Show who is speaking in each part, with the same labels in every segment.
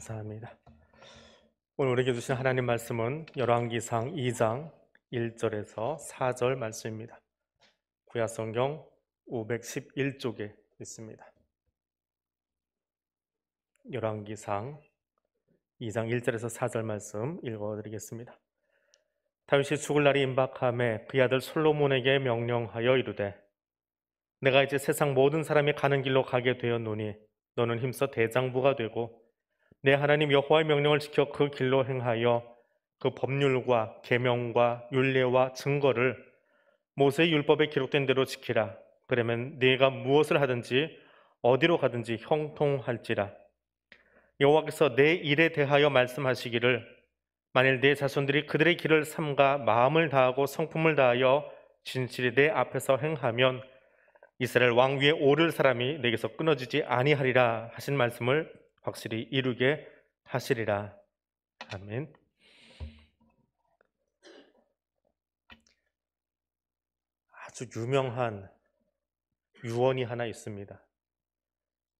Speaker 1: 감사합니다. 오늘 우리에게 주신 하나님 말씀은 열왕기상 2장 1절에서 4절 말씀입니다. 구약성경 511쪽에 있습니다. 열왕기상 2장 1절에서 4절 말씀 읽어드리겠습니다. 다윗이 죽을 날이 임박함에 그의 아들 솔로몬에게 명령하여 이르되 내가 이제 세상 모든 사람이 가는 길로 가게 되었노니 너는 힘써 대장부가 되고 내 하나님 여호와의 명령을 지켜 그 길로 행하여 그 법률과 계명과 윤례와 증거를 모세의 율법에 기록된 대로 지키라. 그러면 네가 무엇을 하든지 어디로 가든지 형통할지라. 여호와께서 내 일에 대하여 말씀하시기를 만일 내 자손들이 그들의 길을 삼가 마음을 다하고 성품을 다하여 진실이 내 앞에서 행하면 이스라엘 왕 위에 오를 사람이 내게서 끊어지지 아니하리라 하신 말씀을 확실히 이루게 하시리라. 아멘. 아주 유명한 유언이 하나 있습니다.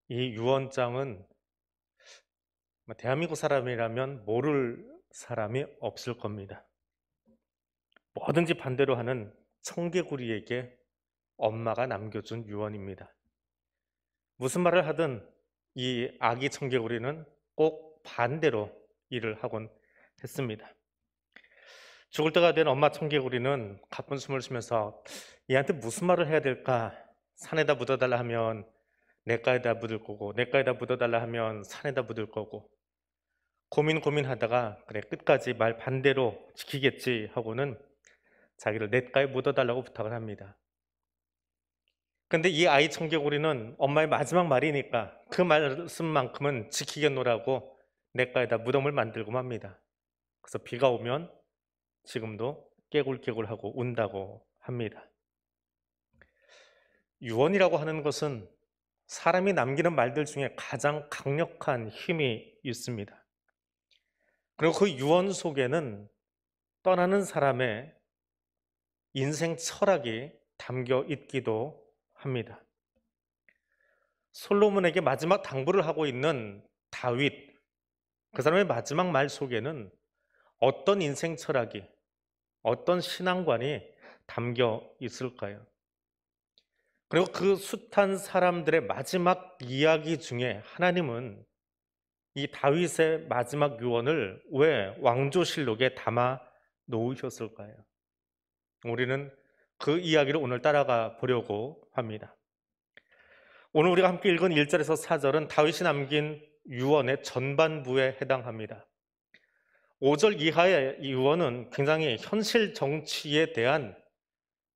Speaker 1: 이 유언장은 뭐 대한민국 사람이라면 모를 사람이 없을 겁니다. 뭐든지 반대로 하는 청개구리에게 엄마가 남겨준 유언입니다. 무슨 말을 하든 이 아기 청개구리는 꼭 반대로 일을 하곤 했습니다. 죽을 때가 된 엄마 청개구리는 가쁜 숨을 쉬면서 얘한테 무슨 말을 해야 될까? 산에다 묻어달라 하면 내과에다 묻을 거고 내과에다 묻어달라 하면 산에다 묻을 거고 고민 고민하다가 그래 끝까지 말 반대로 지키겠지 하고는 자기를 냇가에 묻어달라고 부탁을 합니다. 근데 이 아이 청개구리는 엄마의 마지막 말이니까 그 말씀만큼은 지키겠노라고 냇가에다 무덤을 만들고 맙니다. 그래서 비가 오면 지금도 깨굴깨굴하고 운다고 합니다. 유언이라고 하는 것은 사람이 남기는 말들 중에 가장 강력한 힘이 있습니다. 그리고 그 유언 속에는 떠나는 사람의 인생 철학이 담겨 있기도 합니다. 합니다. 솔로몬에게 마지막 당부를 하고 있는 다윗, 그 음. 사람의 마지막 말 속에는 어떤 인생 철학이, 어떤 신앙관이 담겨 있을까요? 그리고 그 숱한 사람들의 마지막 이야기 중에 하나님은 이 다윗의 마지막 유언을 왜 왕조실록에 담아 놓으셨을까요? 우리는 그 이야기를 오늘 따라가 보려고 합니다. 오늘 우리가 함께 읽은 1절에서 4절은 다윗이 남긴 유언의 전반부에 해당합니다. 5절 이하의 유언은 굉장히 현실 정치에 대한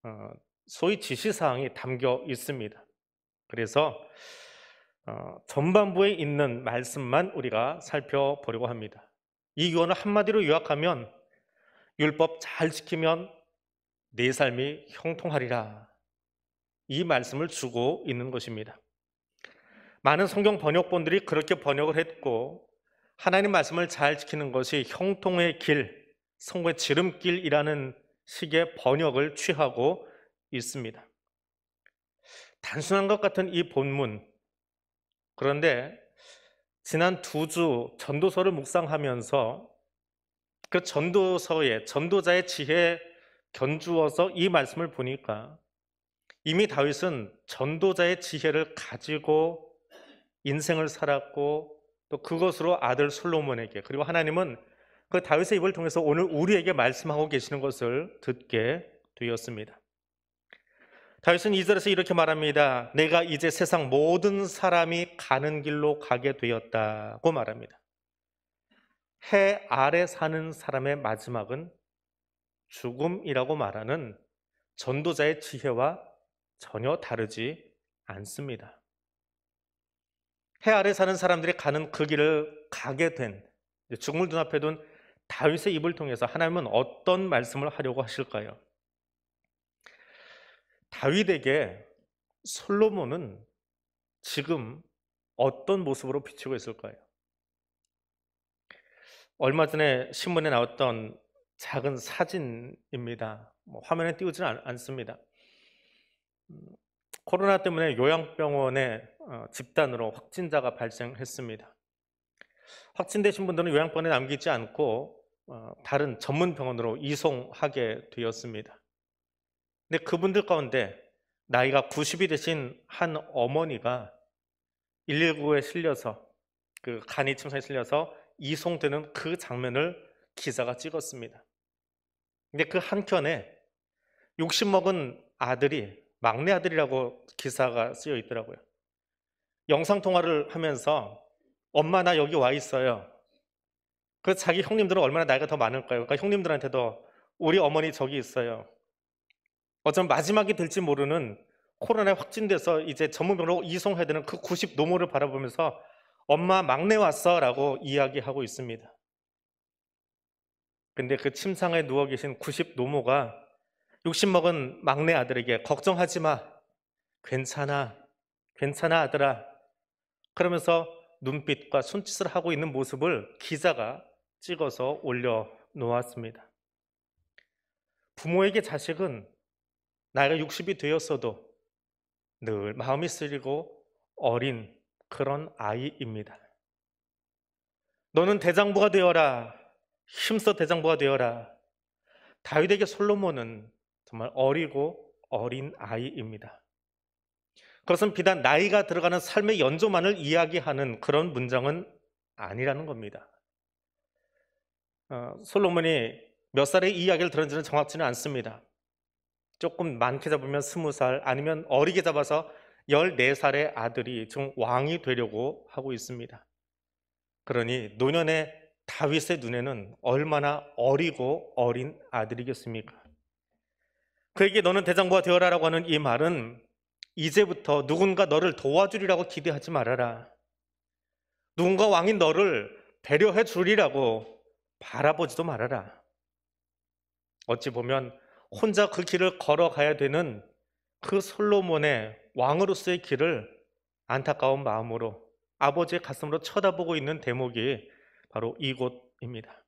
Speaker 1: 어, 소위 지시사항이 담겨 있습니다. 그래서 어, 전반부에 있는 말씀만 우리가 살펴보려고 합니다. 이 유언을 한마디로 요약하면 율법 잘 지키면 내 네 삶이 형통하리라. 이 말씀을 주고 있는 것입니다. 많은 성경 번역본들이 그렇게 번역을 했고 하나님 말씀을 잘 지키는 것이 형통의 길, 성공의 지름길이라는 식의 번역을 취하고 있습니다. 단순한 것 같은 이 본문. 그런데 지난 두 주 전도서를 묵상하면서 그 전도서의 전도자의 지혜 견주어서 이 말씀을 보니까 이미 다윗은 전도자의 지혜를 가지고 인생을 살았고 또 그것으로 아들 솔로몬에게 그리고 하나님은 그 다윗의 입을 통해서 오늘 우리에게 말씀하고 계시는 것을 듣게 되었습니다. 다윗은 이절에서 이렇게 말합니다. 내가 이제 세상 모든 사람이 가는 길로 가게 되었다고 말합니다. 해 아래 사는 사람의 마지막은 죽음이라고 말하는 전도자의 지혜와 전혀 다르지 않습니다. 해 아래 사는 사람들이 가는 그 길을 가게 된 죽음을 눈앞에 둔 다윗의 입을 통해서 하나님은 어떤 말씀을 하려고 하실까요? 다윗에게 솔로몬은 지금 어떤 모습으로 비치고 있을까요? 얼마 전에 신문에 나왔던 작은 사진입니다. 뭐 화면에 띄우지는 않습니다. 음, 코로나 때문에 요양병원에 어, 집단으로 확진자가 발생했습니다. 확진되신 분들은 요양병원에 남기지 않고 어, 다른 전문 병원으로 이송하게 되었습니다. 근데 그분들 가운데 나이가 90이 되신 한 어머니가 119에 실려서 그 간이 침상에 실려서 이송되는 그 장면을 기사가 찍었습니다. 근데 그 한켠에 욕심 먹은 아들이 막내 아들이라고 기사가 쓰여 있더라고요. 영상 통화를 하면서 엄마 나 여기 와 있어요. 그 자기 형님들은 얼마나 나이가 더 많을까요? 그러니까 형님들한테도 우리 어머니 저기 있어요. 어쩌면 마지막이 될지 모르는 코로나에 확진돼서 이제 전문병으로 이송해야 되는 그 90 노모를 바라보면서 엄마 막내 왔어라고 이야기하고 있습니다. 근데 그 침상에 누워 계신 90 노모가 욕심 먹은 막내 아들에게 걱정하지 마. 괜찮아. 괜찮아 아들아. 그러면서 눈빛과 손짓을 하고 있는 모습을 기자가 찍어서 올려 놓았습니다. 부모에게 자식은 나이가 60이 되었어도 늘 마음이 쓰리고 어린 그런 아이입니다. 너는 대장부가 되어라. 힘써 대장부가 되어라. 다윗에게 솔로몬은 정말 어리고 어린 아이입니다. 그것은 비단 나이가 들어가는 삶의 연조만을 이야기하는 그런 문장은 아니라는 겁니다. 어, 솔로몬이 몇 살의 이야기를 들은지는 정확치는 않습니다. 조금 많게 잡으면 스무 살 아니면 어리게 잡아서 열네 살의 아들이 지금 왕이 되려고 하고 있습니다. 그러니 노년에 다윗의 눈에는 얼마나 어리고 어린 아들이겠습니까? 그에게 너는 대장부가 되어라라고 하는 이 말은 이제부터 누군가 너를 도와주리라고 기대하지 말아라. 누군가 왕인 너를 배려해 주리라고 바라보지도 말아라. 어찌 보면 혼자 그 길을 걸어가야 되는 그 솔로몬의 왕으로서의 길을 안타까운 마음으로 아버지의 가슴으로 쳐다보고 있는 대목이 바로 이곳입니다.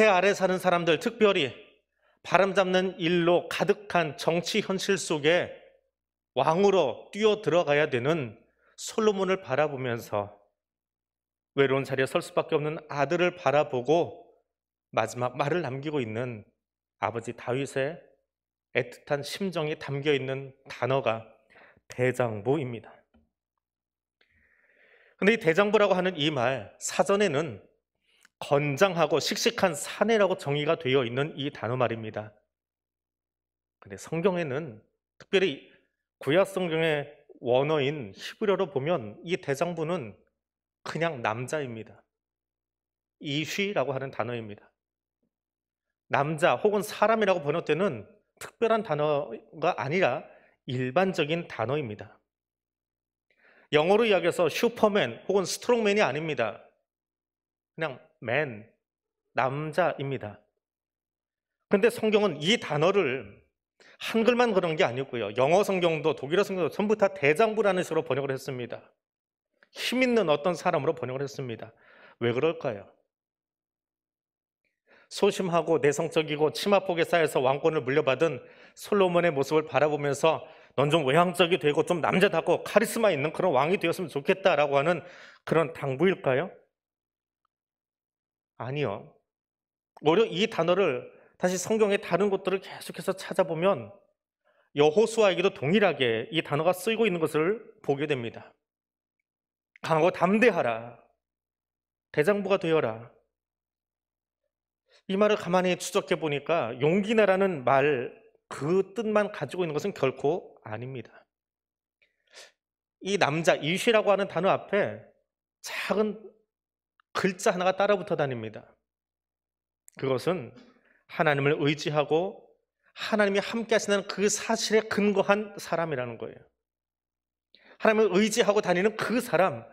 Speaker 1: 해 아래 사는 사람들, 특별히 바람 잡는 일로 가득한 정치 현실 속에 왕으로 뛰어 들어가야 되는 솔로몬을 바라보면서 외로운 자리에 설 수밖에 없는 아들을 바라보고 마지막 말을 남기고 있는 아버지 다윗의 애틋한 심정이 담겨 있는 단어가 대장부입니다. 근데 이 대장부라고 하는 이 말 사전에는 건장하고 씩씩한 사내라고 정의가 되어 있는 이 단어 말입니다. 근데 성경에는 특별히 구약 성경의 원어인 히브리어로 보면 이 대장부는 그냥 남자입니다. 이쉬라고 하는 단어입니다. 남자 혹은 사람이라고 번역되는 특별한 단어가 아니라 일반적인 단어입니다. 영어로 이야기해서 슈퍼맨 혹은 스트롱맨이 아닙니다. 그냥 맨, 남자입니다. 근데 성경은 이 단어를 한글만 그런 게 아니고요. 영어 성경도 독일어 성경도 전부 다 대장부라는 식으로 번역을 했습니다. 힘 있는 어떤 사람으로 번역을 했습니다. 왜 그럴까요? 소심하고 내성적이고 치마폭에 쌓여서 왕권을 물려받은 솔로몬의 모습을 바라보면서 넌좀 외향적이 되고 좀 남자답고 카리스마 있는 그런 왕이 되었으면 좋겠다라고 하는 그런 당부일까요? 아니요. 오히려 이 단어를 다시 성경의 다른 곳들을 계속해서 찾아보면 여호수아에게도 동일하게 이 단어가 쓰이고 있는 것을 보게 됩니다. 강하고 담대하라. 대장부가 되어라. 이 말을 가만히 추적해 보니까 용기나라는말 그 뜻만 가지고 있는 것은 결코 아닙니다. 이 남자 이시라고 하는 단어 앞에 작은 글자 하나가 따라붙어 다닙니다. 그것은 하나님을 의지하고 하나님이 함께 하시는 그 사실에 근거한 사람이라는 거예요. 하나님을 의지하고 다니는 그 사람,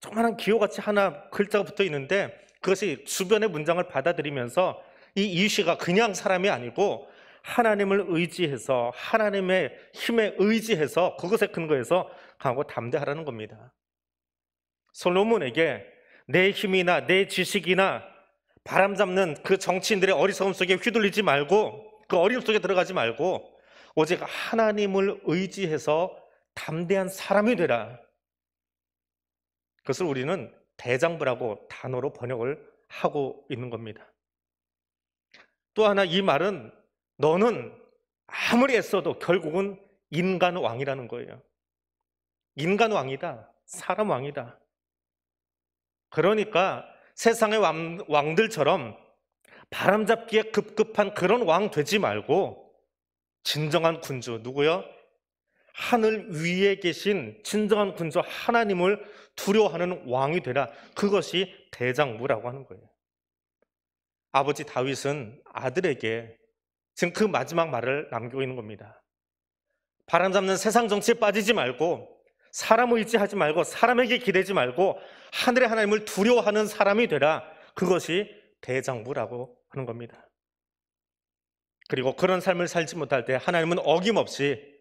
Speaker 1: 조그마한 기호같이 하나 글자가 붙어 있는데 그것이 주변의 문장을 받아들이면서 이 이슈가 그냥 사람이 아니고 하나님을 의지해서 하나님의 힘에 의지해서 그것에 근거해서 강하고 담대하라는 겁니다. 솔로몬에게 내 힘이나 내 지식이나 바람 잡는 그 정치인들의 어리석음 속에 휘둘리지 말고 그 어려움 속에 들어가지 말고 오직 하나님을 의지해서 담대한 사람이 되라. 그것을 우리는 대장부라고 단어로 번역을 하고 있는 겁니다. 또 하나 이 말은 너는 아무리 애써도 결국은 인간 왕이라는 거예요. 인간 왕이다. 사람 왕이다. 그러니까 세상의 왕, 들처럼 바람잡기에 급급한 그런 왕 되지 말고 진정한 군주 누구요? 하늘 위에 계신 진정한 군주 하나님을 두려워하는 왕이 되라. 그것이 대장부라고 하는 거예요. 아버지 다윗은 아들에게 지금 그 마지막 말을 남기고 있는 겁니다. 바람 잡는 세상 정치에 빠지지 말고 사람 을 의지하지 말고 사람에게 기대지 말고 하늘의 하나님을 두려워하는 사람이 되라. 그것이 대장부라고 하는 겁니다. 그리고 그런 삶을 살지 못할 때 하나님은 어김없이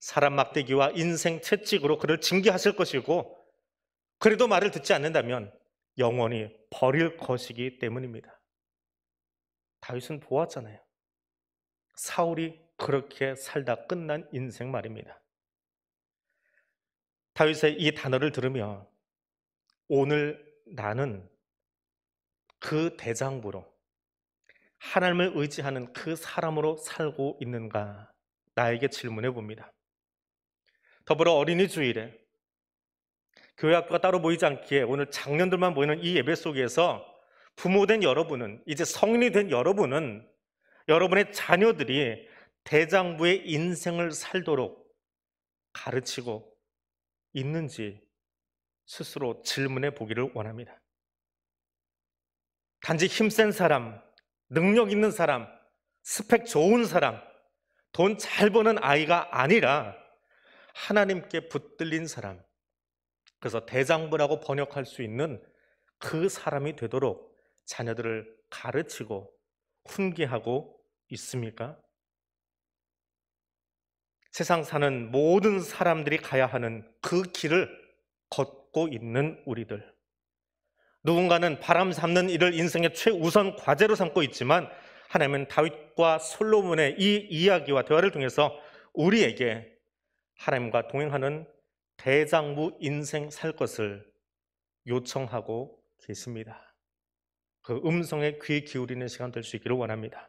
Speaker 1: 사람 막대기와 인생 채찍으로 그를 징계하실 것이고 그래도 말을 듣지 않는다면 영원히 버릴 것이기 때문입니다. 다윗은 보았잖아요. 사울이 그렇게 살다 끝난 인생 말입니다. 다윗의 이 단어를 들으며 오늘 나는 그 대장부로 하나님을 의지하는 그 사람으로 살고 있는가 나에게 질문해 봅니다. 더불어 어린이 주일에 교회 학교가 따로 모이지 않기에 오늘 장년들만 모이는 이 예배 속에서 부모된 여러분은 이제 성인이 된 여러분은 여러분의 자녀들이 대장부의 인생을 살도록 가르치고 있는지 스스로 질문해 보기를 원합니다. 단지 힘센 사람, 능력 있는 사람, 스펙 좋은 사람, 돈 잘 버는 아이가 아니라 하나님께 붙들린 사람, 그래서 대장부라고 번역할 수 있는 그 사람이 되도록 자녀들을 가르치고 훈계하고 있습니까? 세상 사는 모든 사람들이 가야 하는 그 길을 걷고 있는 우리들. 누군가는 바람 잡는 일을 인생의 최우선 과제로 삼고 있지만 하나님은 다윗과 솔로몬의 이 이야기와 대화를 통해서 우리에게 하나님과 동행하는 대장부 인생 살 것을 요청하고 계십니다. 그 음성에 귀 기울이는 시간 될 수 있기를 원합니다.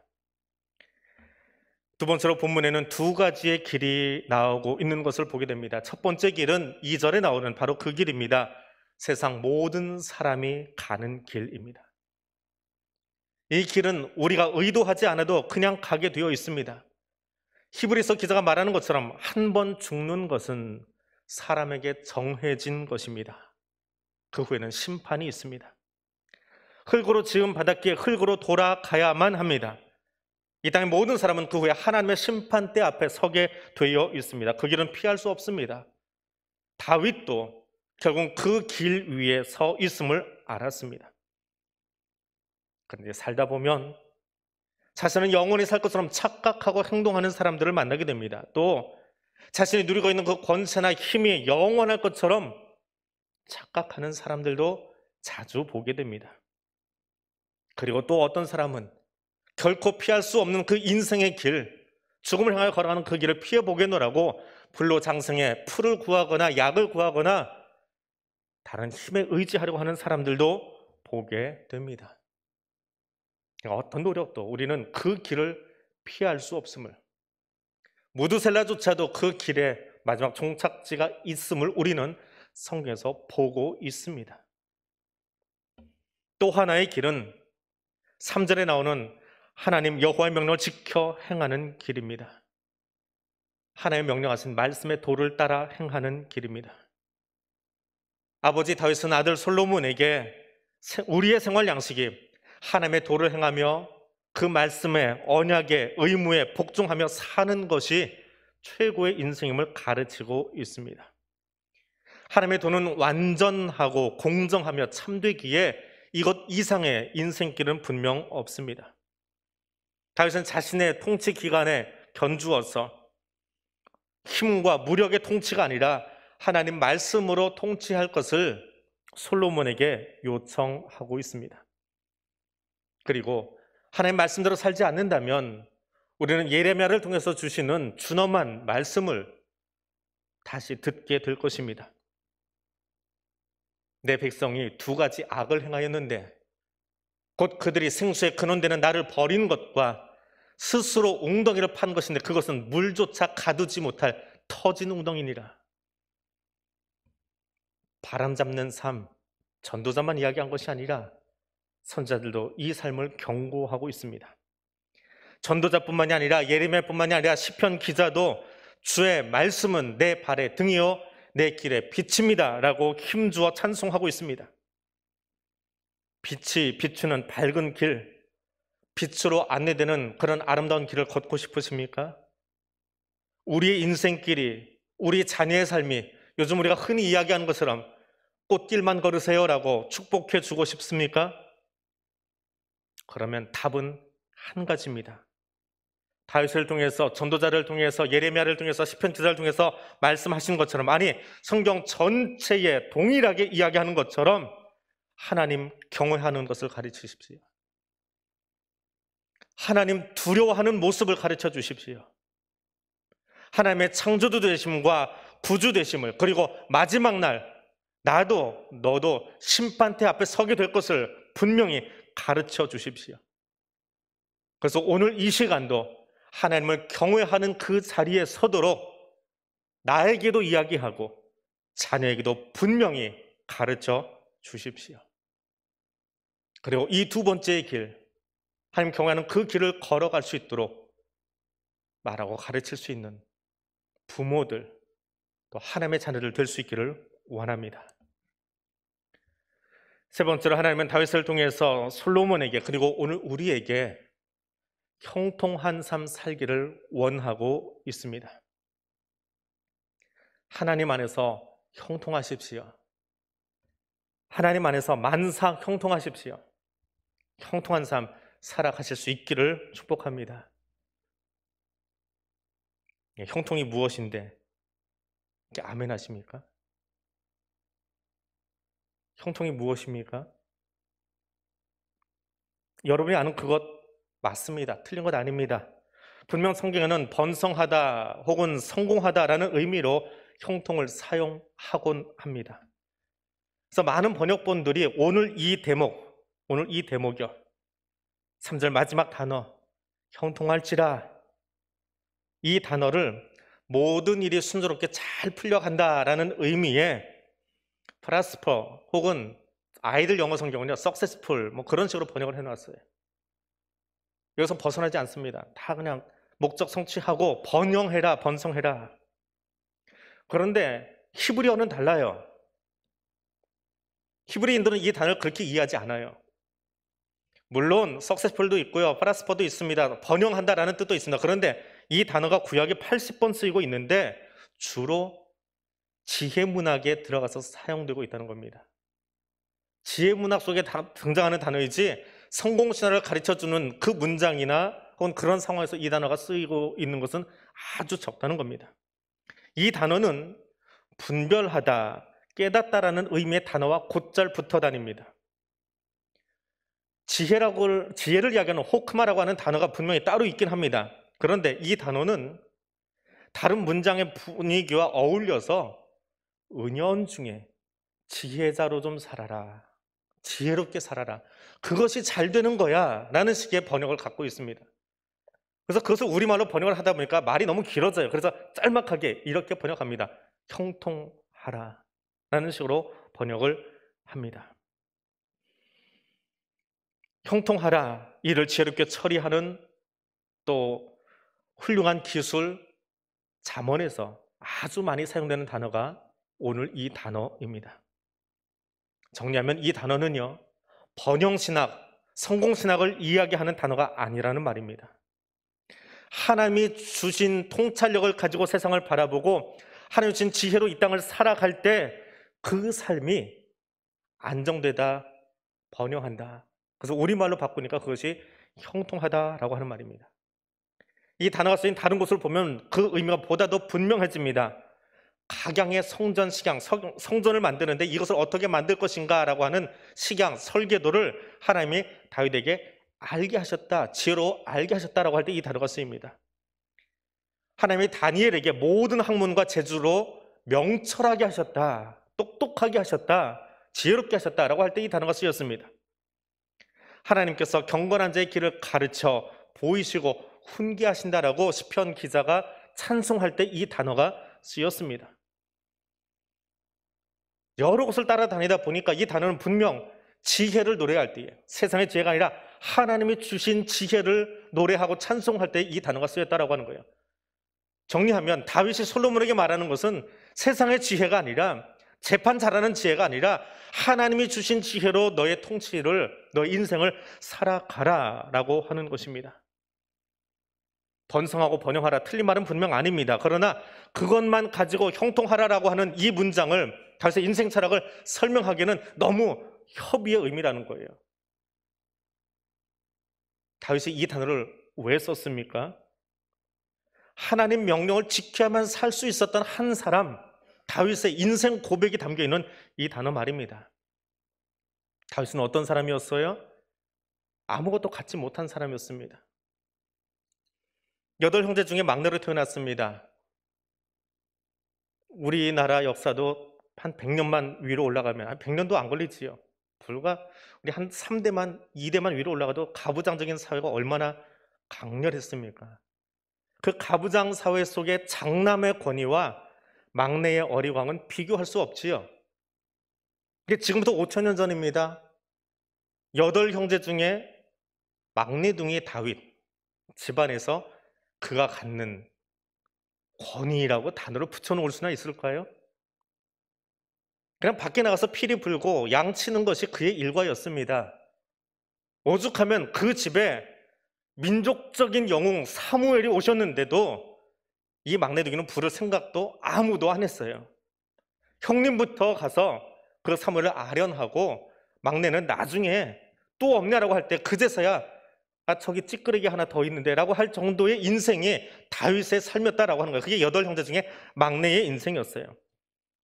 Speaker 1: 두 번째로 본문에는 두 가지의 길이 나오고 있는 것을 보게 됩니다. 첫 번째 길은 2절에 나오는 바로 그 길입니다. 세상 모든 사람이 가는 길입니다. 이 길은 우리가 의도하지 않아도 그냥 가게 되어 있습니다. 히브리서 기자가 말하는 것처럼 한 번 죽는 것은 사람에게 정해진 것입니다. 그 후에는 심판이 있습니다. 흙으로 지음 바닷기에 흙으로 돌아가야만 합니다. 이 땅의 모든 사람은 그 후에 하나님의 심판대 앞에 서게 되어 있습니다. 그 길은 피할 수 없습니다. 다윗도 결국 그 길 위에 서 있음을 알았습니다. 그런데 살다 보면 자신은 영원히 살 것처럼 착각하고 행동하는 사람들을 만나게 됩니다. 또 자신이 누리고 있는 그 권세나 힘이 영원할 것처럼 착각하는 사람들도 자주 보게 됩니다. 그리고 또 어떤 사람은 결코 피할 수 없는 그 인생의 길, 죽음을 향하여 걸어가는 그 길을 피해보겠노라고 불로장생에 풀을 구하거나 약을 구하거나 다른 힘에 의지하려고 하는 사람들도 보게 됩니다. 그러니까 어떤 노력도 우리는 그 길을 피할 수 없음을 무드셀라조차도 그 길에 마지막 종착지가 있음을 우리는 성경에서 보고 있습니다. 또 하나의 길은 3절에 나오는 하나님 여호와의 명령을 지켜 행하는 길입니다. 하나님의 명령하신 말씀의 도를 따라 행하는 길입니다. 아버지 다윗은 아들 솔로몬에게 우리의 생활 양식이 하나님의 도를 행하며 그 말씀에 언약의 의무에 복종하며 사는 것이 최고의 인생임을 가르치고 있습니다. 하나님의 도는 완전하고 공정하며 참되기에 이것 이상의 인생길은 분명 없습니다. 다윗은 자신의 통치 기간에 견주어서 힘과 무력의 통치가 아니라 하나님 말씀으로 통치할 것을 솔로몬에게 요청하고 있습니다. 그리고 하나님 말씀대로 살지 않는다면 우리는 예레미야를 통해서 주시는 준엄한 말씀을 다시 듣게 될 것입니다. 내 백성이 두 가지 악을 행하였는데 곧 그들이 생수의 근원되는 나를 버린 것과 스스로 웅덩이를 판 것인데 그것은 물조차 가두지 못할 터진 웅덩이니라. 바람 잡는 삶, 전도자만 이야기한 것이 아니라 선자들도 이 삶을 경고하고 있습니다. 전도자뿐만이 아니라 예림의뿐만이 아니라 시편 기자도 주의 말씀은 내 발의 등이요 내 길에 빛입니다 라고 힘주어 찬송하고 있습니다. 빛이 비추는 밝은 길, 빛으로 안내되는 그런 아름다운 길을 걷고 싶으십니까? 우리의 인생길이, 우리 자녀의 삶이 요즘 우리가 흔히 이야기하는 것처럼 꽃길만 걸으세요라고 축복해 주고 싶습니까? 그러면 답은 한 가지입니다. 다윗을 통해서 전도자를 통해서 예레미야를 통해서 시편 기자를 통해서 말씀하신 것처럼 아니 성경 전체에 동일하게 이야기하는 것처럼 하나님 경외하는 것을 가르치십시오. 하나님 두려워하는 모습을 가르쳐 주십시오. 하나님의 창조도 되심과 구주 되심을 그리고 마지막 날 나도 너도 심판대 앞에 서게 될 것을 분명히 가르쳐 주십시오. 그래서 오늘 이 시간도 하나님을 경외하는 그 자리에 서도록 나에게도 이야기하고 자녀에게도 분명히 가르쳐 주십시오. 그리고 이 두 번째의 길, 하나님 경외하는 그 길을 걸어갈 수 있도록 말하고 가르칠 수 있는 부모들, 또 하나님의 자녀들 될 수 있기를 원합니다. 세 번째로 하나님은 다윗을 통해서 솔로몬에게 그리고 오늘 우리에게 형통한 삶 살기를 원하고 있습니다. 하나님 안에서 형통하십시오. 하나님 안에서 만사 형통하십시오. 형통한 삶 살아가실 수 있기를 축복합니다. 예, 형통이 무엇인데 아멘 하십니까? 형통이 무엇입니까? 여러분이 아는 그것 맞습니다. 틀린 것 아닙니다. 분명 성경에는 번성하다 혹은 성공하다라는 의미로 형통을 사용하곤 합니다. 그래서 많은 번역본들이 오늘 이 대목, 오늘 이 대목이요. 3절 마지막 단어, 형통할지라. 이 단어를 모든 일이 순조롭게 잘 풀려간다라는 의미의 프라스퍼 혹은 아이들 영어 성경은요, successful 뭐 그런 식으로 번역을 해놨어요. 여기서 벗어나지 않습니다. 다 그냥 목적 성취하고 번영해라, 번성해라. 그런데 히브리어는 달라요. 히브리인들은 이 단어를 그렇게 이해하지 않아요. 물론 석세폴도 있고요. 파라스퍼도 있습니다. 번영한다라는 뜻도 있습니다. 그런데 이 단어가 구약에 80번 쓰이고 있는데 주로 지혜 문학에 들어가서 사용되고 있다는 겁니다. 지혜 문학 속에 등장하는 단어이지 성공 신화를 가르쳐 주는 그 문장이나 혹은 그런 상황에서 이 단어가 쓰이고 있는 것은 아주 적다는 겁니다. 이 단어는 분별하다, 깨닫다라는 의미의 단어와 곧잘 붙어 다닙니다. 지혜라고 지혜를 이야기하는 호크마라고 하는 단어가 분명히 따로 있긴 합니다. 그런데 이 단어는 다른 문장의 분위기와 어울려서 은연 중에 지혜자로 좀 살아라 지혜롭게 살아라. 그것이 잘 되는 거야. 라는 식의 번역을 갖고 있습니다. 그래서 그것을 우리말로 번역을 하다 보니까 말이 너무 길어져요. 그래서 짤막하게 이렇게 번역합니다. 형통하라. 라는 식으로 번역을 합니다. 형통하라. 이를 지혜롭게 처리하는 또 훌륭한 기술, 자원에서 아주 많이 사용되는 단어가 오늘 이 단어입니다. 정리하면 이 단어는요, 번영신학, 성공신학을 이야기하는 단어가 아니라는 말입니다. 하나님이 주신 통찰력을 가지고 세상을 바라보고 하나님 이 주신 지혜로 이 땅을 살아갈 때 그 삶이 안정되다, 번영한다. 그래서 우리말로 바꾸니까 그것이 형통하다라고 하는 말입니다. 이 단어가 쓰인 다른 곳을 보면 그 의미가 보다 더 분명해집니다. 각양의 성전 식양, 성전을 만드는데 이것을 어떻게 만들 것인가라고 하는 식양, 설계도를 하나님이 다윗에게 알게 하셨다, 지혜로 알게 하셨다라고 할 때 이 단어가 쓰입니다. 하나님이 다니엘에게 모든 학문과 재주로 명철하게 하셨다, 똑똑하게 하셨다, 지혜롭게 하셨다라고 할 때 이 단어가 쓰였습니다. 하나님께서 경건한 자의 길을 가르쳐 보이시고 훈계하신다라고 시편 기자가 찬송할 때 이 단어가 쓰였습니다. 여러 곳을 따라다니다 보니까 이 단어는 분명 지혜를 노래할 때에 세상의 지혜가 아니라 하나님이 주신 지혜를 노래하고 찬송할 때 이 단어가 쓰였다라고 하는 거예요. 정리하면 다윗이 솔로몬에게 말하는 것은 세상의 지혜가 아니라 재판 잘하는 지혜가 아니라 하나님이 주신 지혜로 너의 통치를 너의 인생을 살아가라라고 하는 것입니다. 번성하고 번영하라 틀린 말은 분명 아닙니다. 그러나 그것만 가지고 형통하라라고 하는 이 문장을 다윗의 인생 철학을 설명하기에는 너무 협의의 의미라는 거예요. 다윗이 이 단어를 왜 썼습니까? 하나님 명령을 지켜야만 살 수 있었던 한 사람 다윗의 인생 고백이 담겨 있는 이 단어 말입니다. 다윗은 어떤 사람이었어요? 아무것도 갖지 못한 사람이었습니다. 여덟 형제 중에 막내로 태어났습니다. 우리나라 역사도 한 100년만 위로 올라가면 한 아, 100년도 안 걸리지요. 불과 우리 한 3대만, 2대만 위로 올라가도 가부장적인 사회가 얼마나 강렬했습니까? 그 가부장 사회 속의 장남의 권위와 막내의 어리광은 비교할 수 없지요. 이게 지금부터 5천 년 전입니다. 여덟 형제 중에 막내둥이 다윗 집안에서 그가 갖는 권위라고 단어를 붙여놓을 수나 있을까요? 그냥 밖에 나가서 피리 불고 양 치는 것이 그의 일과였습니다. 오죽하면 그 집에 민족적인 영웅 사무엘이 오셨는데도 이 막내둥이는 부를 생각도 아무도 안 했어요. 형님부터 가서 그 사무엘을 아련하고 막내는 나중에 또 없냐라고 할 때 그제서야 아 저기 찌끄레기 하나 더 있는데라고 할 정도의 인생이 다윗의 삶이었다라고 하는 거예요. 그게 여덟 형제 중에 막내의 인생이었어요.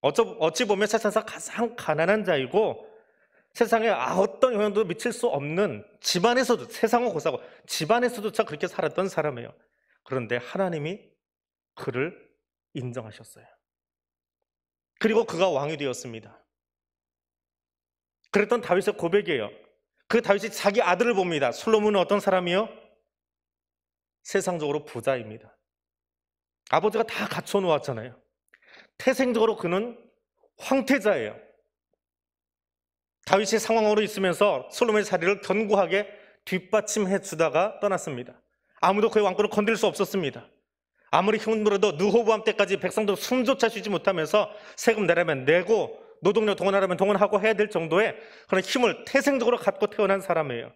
Speaker 1: 어찌 보면 세상에서 가장 가난한 자이고 세상에 아, 어떤 영향도 미칠 수 없는 집안에서도 세상을 고사고 집안에서도차 그렇게 살았던 사람이에요. 그런데 하나님이 그를 인정하셨어요. 그리고 그가 왕이 되었습니다. 그랬던 다윗의 고백이에요. 그 다윗이 자기 아들을 봅니다. 솔로몬은 어떤 사람이요? 세상적으로 부자입니다. 아버지가 다 갖춰 놓았잖아요. 태생적으로 그는 황태자예요. 다윗이 상황으로 있으면서 솔로몬의 자리를 견고하게 뒷받침해 주다가 떠났습니다. 아무도 그의 왕권을 건들 수 없었습니다. 아무리 힘들어도 누호보암 때까지 백성들 숨조차 쉬지 못하면서 세금 내려면 내고 노동력 동원하려면 동원하고 해야 될 정도의 그런 힘을 태생적으로 갖고 태어난 사람이에요.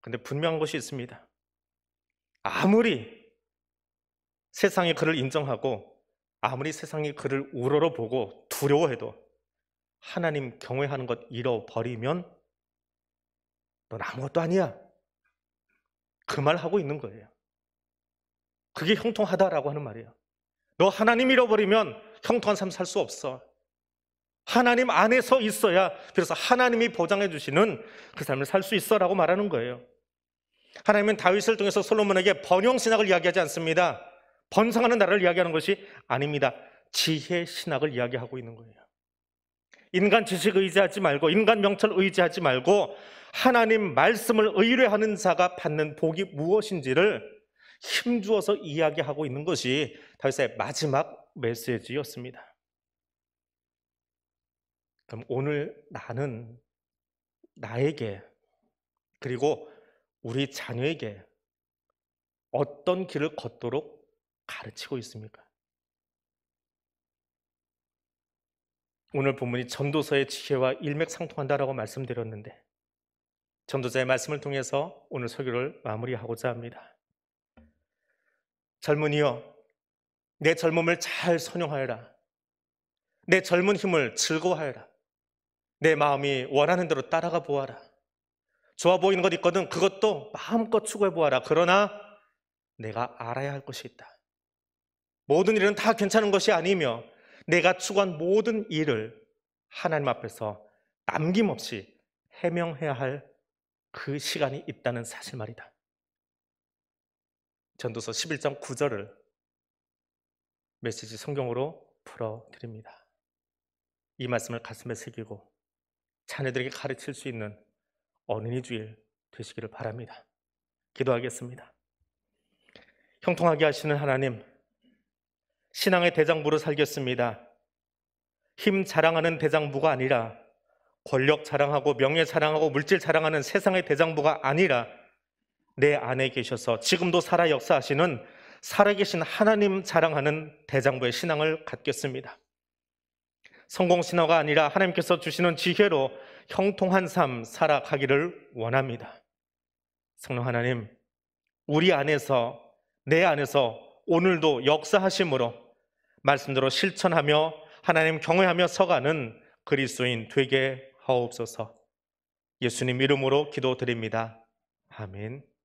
Speaker 1: 근데 분명한 것이 있습니다. 아무리 세상이 그를 인정하고 아무리 세상이 그를 우러러 보고 두려워해도 하나님 경외하는 것 잃어버리면 넌 아무것도 아니야. 그 말 하고 있는 거예요. 그게 형통하다라고 하는 말이에요. 너 하나님 잃어버리면 형통한 삶살수 없어. 하나님 안에서 있어야 그래서 하나님이 보장해 주시는 그 삶을 살 수 있어라고 말하는 거예요. 하나님은 다윗을 통해서 솔로몬에게 번영 신학을 이야기하지 않습니다. 번성하는 나라를 이야기하는 것이 아닙니다. 지혜 신학을 이야기하고 있는 거예요. 인간 지식 의지하지 말고 인간 명철 의지하지 말고 하나님 말씀을 의뢰하는 자가 받는 복이 무엇인지를 힘주어서 이야기하고 있는 것이 다윗의 마지막 메시지였습니다. 그럼 오늘 나는 나에게 그리고 우리 자녀에게 어떤 길을 걷도록 가르치고 있습니까? 오늘 본문이 전도서의 지혜와 일맥상통한다라고 말씀드렸는데 전도자의 말씀을 통해서 오늘 설교를 마무리하고자 합니다. 젊은이여, 내 젊음을 잘 선용하여라. 내 젊은 힘을 즐거워하여라. 내 마음이 원하는 대로 따라가 보아라. 좋아 보이는 것 있거든 그것도 마음껏 추구해 보아라. 그러나 내가 알아야 할 것이 있다. 모든 일은 다 괜찮은 것이 아니며 내가 추구한 모든 일을 하나님 앞에서 남김없이 해명해야 할 그 시간이 있다는 사실 말이다. 전도서 11장 9절을 메시지 성경으로 풀어드립니다. 이 말씀을 가슴에 새기고 자녀들에게 가르칠 수 있는 어린이 주일 되시기를 바랍니다. 기도하겠습니다. 형통하게 하시는 하나님, 신앙의 대장부로 살겠습니다. 힘 자랑하는 대장부가 아니라 권력 자랑하고 명예 자랑하고 물질 자랑하는 세상의 대장부가 아니라 내 안에 계셔서 지금도 살아 역사하시는 살아계신 하나님 자랑하는 대장부의 신앙을 갖겠습니다. 성공 신화가 아니라 하나님께서 주시는 지혜로 형통한 삶 살아가기를 원합니다. 성령 하나님, 우리 안에서, 내 안에서 오늘도 역사하심으로 말씀대로 실천하며 하나님 경외하며 서가는 그리스도인 되게 하옵소서. 예수님 이름으로 기도드립니다. 아멘.